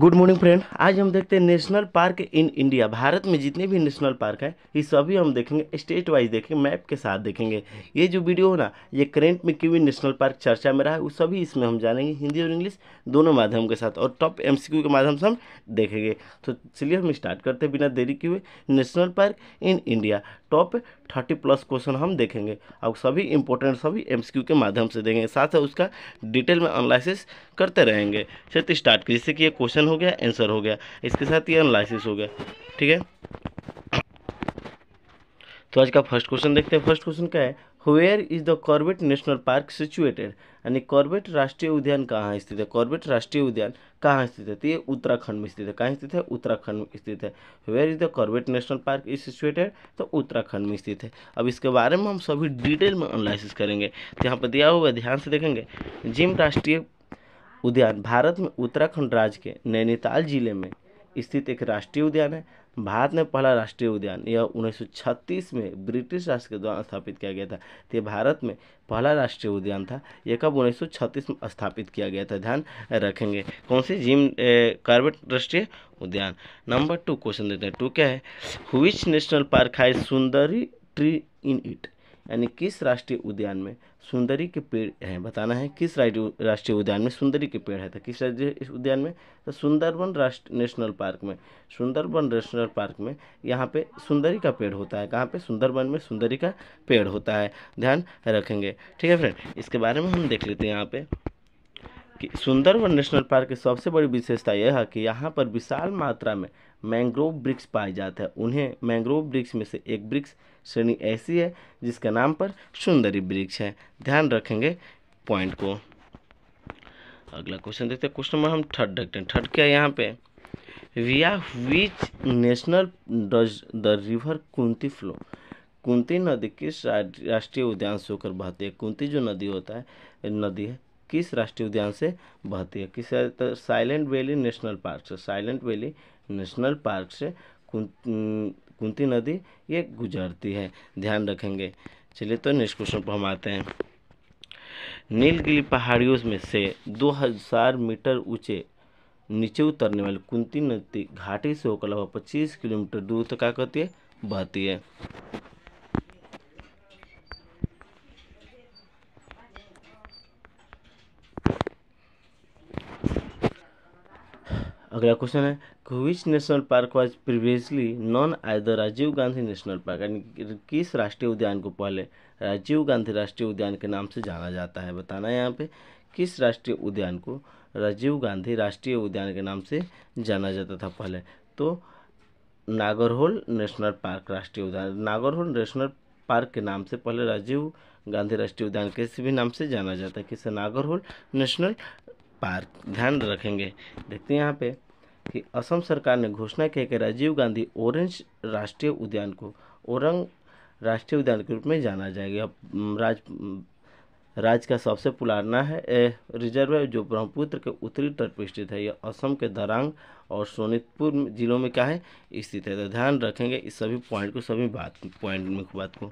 good morning friend आज हम देखते हैं नेशनल पार्क इन इंडिया भारत में जितने भी नेशनल पार्क है ये सभी हम देखेंगे स्टेट वाइज देखेंगे मैप के साथ देखेंगे ये जो वीडियो हो ना ये करेंट में क्यों नेशनल पार्क चर्चा में रहा है वो सभी इसमें हम जानेंगे हिंदी और इंग्लिश दोनों माध्यम के साथ और टॉप एम के माध्यम से हम देखेंगे तो चलिए हम स्टार्ट करते हैं बिना देरी किए national park in India top thirty plus question हम देखेंगे और सभी इंपॉर्टेंट सभी एम के माध्यम से देखेंगे साथ ही उसका डिटेल में एनालिसिस करते रहेंगे क्षेत्र स्टार्ट करिए जिससे कि ये क्वेश्चन हो गया आंसर हो गया इसके साथ ये एनालिसिस हो गया ठीक है तो आज का फर्स्ट क्वेश्चन देखते हैं फर्स्ट क्वेश्चन क्या है where is the Corbett national park situated यानी कॉर्बेट राष्ट्रीय उद्यान कहाँ स्थित है कॉर्बेट राष्ट्रीय उद्यान कहाँ स्थित है तो ये उत्तराखंड में स्थित है कहाँ स्थित है उत्तराखंड में स्थित है where is the Corbett national park is situated तो उत्तराखंड में स्थित है अब इसके बारे में हम सभी डिटेल में एनालिसिस करेंगे तो यहाँ पर दिया हुआ ध्यान से देखेंगे जिम राष्ट्रीय उद्यान भारत में उत्तराखंड राज्य के नैनीताल जिले में स्थित एक राष्ट्रीय उद्यान है भारत में पहला राष्ट्रीय उद्यान यह 1936 में ब्रिटिश राष्ट्र के द्वारा स्थापित किया गया था तो भारत में पहला राष्ट्रीय उद्यान था यह कब 1936 में स्थापित किया गया था ध्यान रखेंगे कौन सी जिम कार्बेट राष्ट्रीय उद्यान नंबर टू क्वेश्चन देते हैं टू क्या है हुविच नेशनल पार्क है सुंदरी ट्री इन इट यानी किस राष्ट्रीय उद्यान में सुंदरी के पेड़ हैं बताना है किस राष्ट्रीय उद्यान में सुंदरी के पेड़ है तो किस राज्य उद्यान में तो सुंदरबन राष्ट्र नेशनल पार्क में सुंदरबन नेशनल पार्क में यहाँ पे सुंदरी का पेड़ होता है कहाँ पे सुंदरबन में सुंदरी का पेड़ होता है ध्यान रखेंगे ठीक है फ्रेंड इसके बारे में हम देख लेते हैं यहाँ पर कि सुंदरवन नेशनल पार्क की सबसे बड़ी विशेषता यह है कि यहाँ पर विशाल मात्रा में मैंग्रोव वृक्ष पाए जाते हैं उन्हें मैंग्रोव वृक्ष में से एक वृक्ष श्रेणी ऐसी है जिसका नाम पर सुंदरी वृक्ष है ध्यान रखेंगे पॉइंट को अगला क्वेश्चन देखते हैं क्वेश्चन नंबर हम थर्ड देखते हैं थर्ड क्या है यहाँ पे via which national does the river Kunti flow Kunti नदी किस राष्ट्रीय उद्यान से होकर बहती है कुंती जो नदी होता है नदी है किस राष्ट्रीय उद्यान से बहती है किस तो साइलेंट वैली नेशनल पार्क से साइलेंट वैली नेशनल पार्क से कुंती नदी ये गुजरती है ध्यान रखेंगे चलिए तो नेक्स्ट क्वेश्चन पर हम आते हैं नीलगिरी पहाड़ियों में से 2000 मीटर ऊंचे नीचे उतरने वाली कुंती नदी घाटी से होकर लगभग 25 किलोमीटर दूर तक क्या कहती है बहती है अगला क्वेश्चन है which national park was previously known I the Rajiv Gandhi national park यानी किस राष्ट्रीय उद्यान को पहले राजीव गांधी राष्ट्रीय उद्यान के नाम से जाना जाता है बताना है यहाँ पे किस राष्ट्रीय उद्यान को राजीव गांधी राष्ट्रीय उद्यान के नाम से जाना जाता था पहले तो नागरहोल नेशनल पार्क राष्ट्रीय उद्यान नागरहोल नेशनल पार्क के नाम से पहले राजीव गांधी राष्ट्रीय उद्यान के भी नाम से जाना जाता है किसे नागरहोल नेशनल पार ध्यान रखेंगे देखते हैं यहाँ पे कि असम सरकार ने घोषणा की है कि राजीव गांधी ओरेंज राष्ट्रीय उद्यान को औरंग राष्ट्रीय उद्यान के रूप में जाना जाएगा राज राज्य का सबसे पुराना है ए, रिजर्व है जो ब्रह्मपुत्र के उत्तरी तट पर स्थित है यह असम के दरांग और सोनितपुर जिलों में क्या है स्थित है तो ध्यान रखेंगे इस सभी पॉइंट को सभी बात पॉइंट में बात को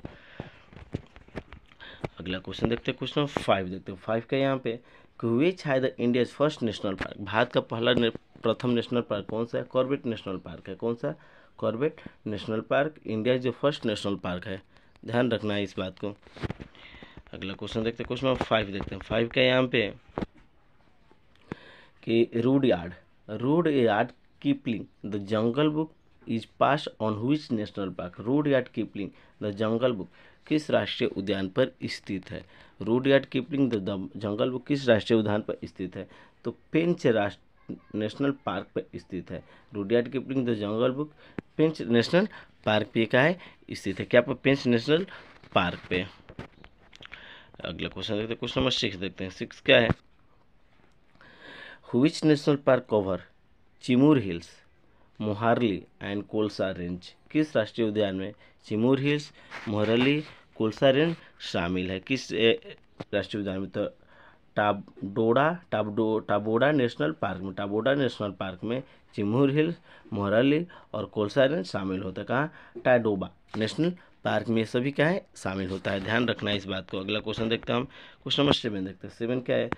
अगला क्वेश्चन देखते हैं क्वेश्चन फाइव देखते हैं फाइव का यहाँ पे which is the India first national park भारत का पहला ने, प्रथम नेशनल पार्क कौन सा है कॉर्बेट नेशनल पार्क है कौन सा कॉर्बेट नेशनल पार्क इंडिया जो फर्स्ट नेशनल पार्क है ध्यान रखना है इस बात को अगला क्वेश्चन देखते हैं क्वेश्चन नंबर फाइव देखते हैं फाइव का यहाँ पे कि Rudyard Rudyard Kipling the Jungle Book is based on which national park Rudyard Kipling the Jungle Book किस राष्ट्रीय उद्यान पर स्थित है Rudyard Kipling the Jungle Book किस राष्ट्रीय उद्यान पर स्थित है तो पेंच राष्ट्र नेशनल पार्क पर स्थित है Rudyard Kipling the Jungle Book Pench national park पे का है स्थित है क्या पर पेंच नेशनल पार्क पे अगला क्वेश्चन देखते हैं क्वेश्चन नंबर सिक्स देखते हैं सिक्स क्या है which national park cover Chimur hills Moharli and Kolsa range किस राष्ट्रीय उद्यान में चिमूर हिल्स मोहरली कोलसा रेंज शामिल है किस राष्ट्रीय उद्यान में तो टाबडोडा टाबडो टाबोडा नेशनल पार्क में टाबोडा नेशनल पार्क में चिमूर हिल मोहरल हिल और कोलसा रेंज शामिल होता है कहाँ टाडोबा नेशनल पार्क में सभी क्या है शामिल होता है ध्यान रखना है इस बात को अगला क्वेश्चन देखते हैं हम क्वेश्चन नंबर सेवन देखते हैं सेवन क्या है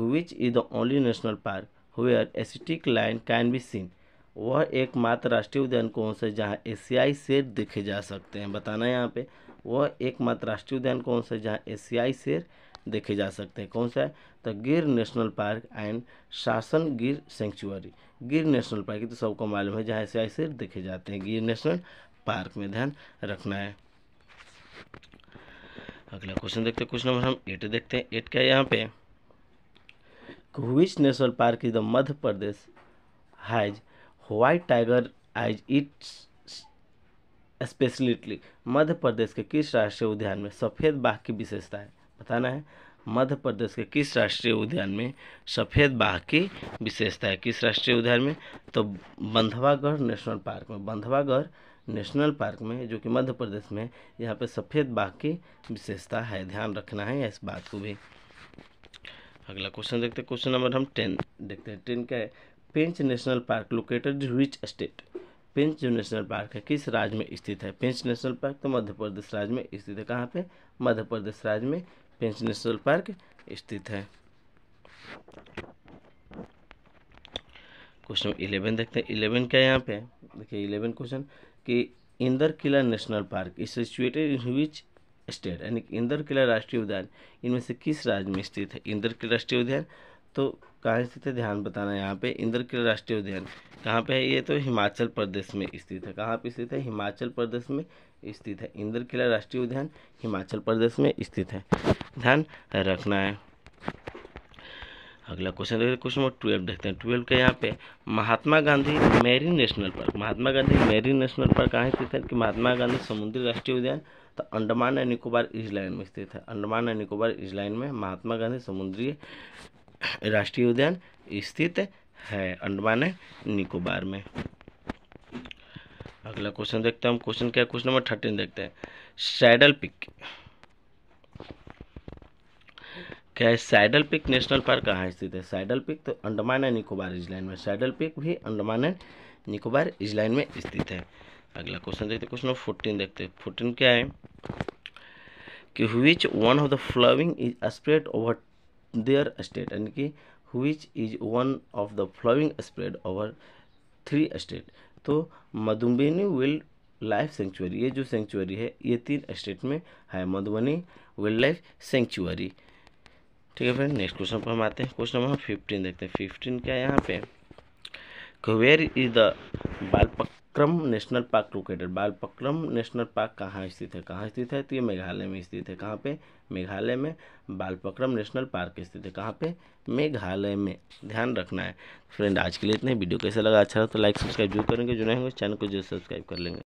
which is the only national park where Asiatic lion can be seen वह एकमात्र राष्ट्रीय उद्यान कौन सा है जहाँ एशियाई शेर देखे जा सकते हैं बताना है यहाँ पे वह एकमात्र राष्ट्रीय उद्यान कौन सा है जहाँ एशियाई शेर देखे जा सकते हैं कौन सा है तो गिर नेशनल पार्क एंड शासन गिर सेंचुरी गिर नेशनल पार्क तो सबको मालूम है जहाँ एशियाई शेर देखे जाते हैं गिर नेशनल पार्क में ध्यान रखना है अगला क्वेश्चन देखते हैं क्वेश्चन नंबर हम एट देखते हैं एट क्या है यहाँ पे which national park is the Madhya Pradesh has white tiger is its speciality Madhya Pradesh के किस राष्ट्रीय उद्यान में सफ़ेद बाघ की विशेषता है बताना है मध्य प्रदेश के किस राष्ट्रीय उद्यान में सफ़ेद बाघ की विशेषता है किस राष्ट्रीय उद्यान में तो बंधवागढ़ नेशनल पार्क में बंधवागढ़ नेशनल पार्क में जो कि मध्य प्रदेश में यहाँ पे सफ़ेद बाघ की विशेषता है ध्यान रखना है इस बात को भी अगला क्वेश्चन देखते हैं क्वेश्चन नंबर हम टेन देखते हैं टेन क्या है Pench national park located which state Pench जो नेशनल पार्क है किस राज्य में स्थित है पेंच नेशनल पार्क तो मध्य प्रदेश राज्य में स्थित है कहाँ पे मध्य प्रदेश राज्य में पेंच नेशनल पार्क स्थित है क्वेश्चन इलेवन देखते हैं इलेवन क्या है यहाँ पे देखिए इलेवन क्वेश्चन कि Inder Kila national park is situated in which state यानी इंदर किला राष्ट्रीय उद्यान इनमें से किस राज्य में स्थित है इंदर किला राष्ट्रीय उद्यान तो कहाँ स्थित है ध्यान बताना यहाँ पे इंद्र किला राष्ट्रीय उद्यान कहाँ पे है ये तो हिमाचल प्रदेश में स्थित है कहाँ पे स्थित है हिमाचल प्रदेश में स्थित है इंद्र किला राष्ट्रीय उद्यान हिमाचल प्रदेश में स्थित है ध्यान रखना है अगला क्वेश्चन देखते हैं क्वेश्चन नंबर ट्वेल्व देखते हैं ट्वेल्व के यहाँ पे महात्मा गांधी मेरी नेशनल पार्क महात्मा गांधी मेरी नेशनल पार्क कहाँ स्थित है कि महात्मा गांधी समुद्री राष्ट्रीय उद्यान तो अंडमान एंड निकोबार लाइन में स्थित है अंडमान एंड निकोबार लाइन में महात्मा गांधी समुद्री राष्ट्रीय उद्यान स्थित है अंडमान निकोबार में अगला क्वेश्चन देखते हैं हम क्वेश्चन क्या क्वेश्चन नंबर थर्टीन देखते हैं सैडल पिक क्या है सैडल पिक नेशनल पार्क कहाँ स्थित है सैडल पिक तो अंडमान एंड निकोबार इजलैंड में सैडल पिक भी अंडमान एंड निकोबार लाइन में स्थित है अगला क्वेश्चन देखते हैं क्वेश्चन नंबर फोर्टीन देखते हैं फोर्टीन क्या है कि which one of the following is spread over there state यानी कि which is one of the following spread over three state तो मधुबनी विल लाइफ सेंचुरी ये जो सेंचुअरी है ये तीन स्टेट में है मधुबनी वाइल्ड लाइफ सेंचुरी ठीक है फ्रेंड नेक्स्ट क्वेश्चन पर हम आते हैं क्वेश्चन नंबर फिफ्टीन देखते हैं फिफ्टीन क्या है यहाँ पे where is the Balphakram national park located Balphakram national park कहाँ स्थित है कहाँ स्थित है तो ये मेघालय में स्थित है कहाँ पे मेघालय में बालपक्रम नेशनल पार्क स्थित है कहाँ पे मेघालय में ध्यान रखना है फ्रेंड आज के लिए इतने वीडियो कैसा लगा अच्छा लगा तो लाइक सब्सक्राइब जरूर करेंगे जो नहीं होंगे चैनल को जरूर सब्सक्राइब कर लेंगे